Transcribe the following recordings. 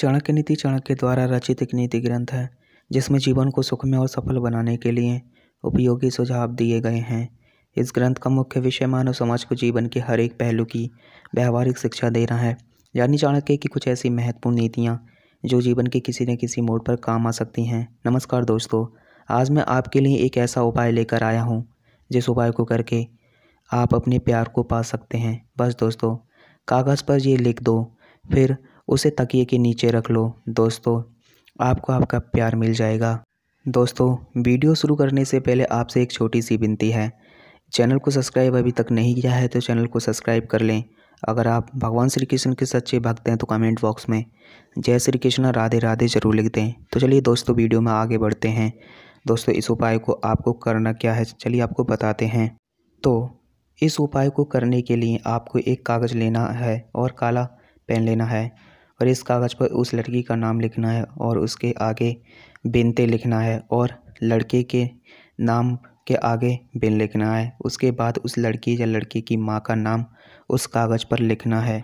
चाणक्य नीति चाणक्य द्वारा रचित एक नीति ग्रंथ है जिसमें जीवन को सुखमय और सफल बनाने के लिए उपयोगी सुझाव दिए गए हैं इस ग्रंथ का मुख्य विषय मानव समाज को जीवन के हर एक पहलू की व्यवहारिक शिक्षा दे रहा है यानी चाणक्य की कुछ ऐसी महत्वपूर्ण नीतियाँ जो जीवन के किसी न किसी मोड़ पर काम आ सकती हैं नमस्कार दोस्तों आज मैं आपके लिए एक ऐसा उपाय लेकर आया हूँ जिस उपाय को करके आप अपने प्यार को पा सकते हैं बस दोस्तों कागज़ पर ये लिख दो फिर उसे तकिए के नीचे रख लो दोस्तों आपको आपका प्यार मिल जाएगा दोस्तों वीडियो शुरू करने से पहले आपसे एक छोटी सी विनती है चैनल को सब्सक्राइब अभी तक नहीं किया है तो चैनल को सब्सक्राइब कर लें अगर आप भगवान श्री कृष्ण के सच्चे भक्त हैं तो कमेंट बॉक्स में जय श्री कृष्ण राधे राधे ज़रूर लिख दें तो चलिए दोस्तों वीडियो में आगे बढ़ते हैं दोस्तों इस उपाय को आपको करना क्या है चलिए आपको बताते हैं तो इस उपाय को करने के लिए आपको एक कागज़ लेना है और काला पेन लेना है और इस कागज़ पर उस लड़की का नाम लिखना है और उसके आगे बिनते लिखना है और लड़के के नाम के आगे बिन लिखना है उसके बाद उस लड़की या लड़के की माँ का नाम उस कागज़ पर लिखना है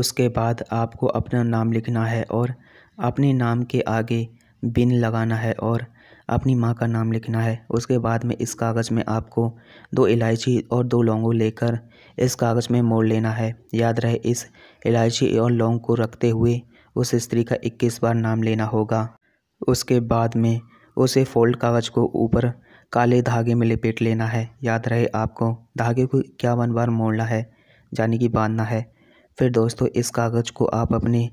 उसके बाद आपको अपना नाम लिखना है और अपने नाम के आगे बिन लगाना है और अपनी माँ का नाम लिखना है उसके बाद में इस कागज़ में आपको दो इलायची और दो लौंगों लेकर इस कागज़ में मोड़ लेना है याद रहे इस इलायची और लौंग को रखते हुए उस स्त्री का इक्कीस बार नाम लेना होगा उसके बाद में उसे फोल्ड कागज़ को ऊपर काले धागे में लपेट लेना है याद रहे आपको धागे को इक्यावन बार मोड़ना है यानी कि बांधना है फिर दोस्तों इस कागज़ को आप अपने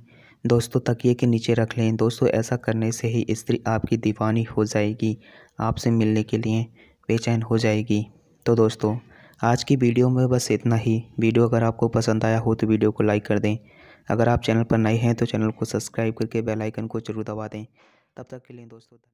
दोस्तों तकिए के नीचे रख लें दोस्तों ऐसा करने से ही स्त्री आपकी दीवानी हो जाएगी आपसे मिलने के लिए बेचैन हो जाएगी तो दोस्तों आज की वीडियो में बस इतना ही वीडियो अगर आपको पसंद आया हो तो वीडियो को लाइक कर दें अगर आप चैनल पर नए हैं तो चैनल को सब्सक्राइब करके बेल आइकन को जरूर दबा दें तब तक के लिए दोस्तों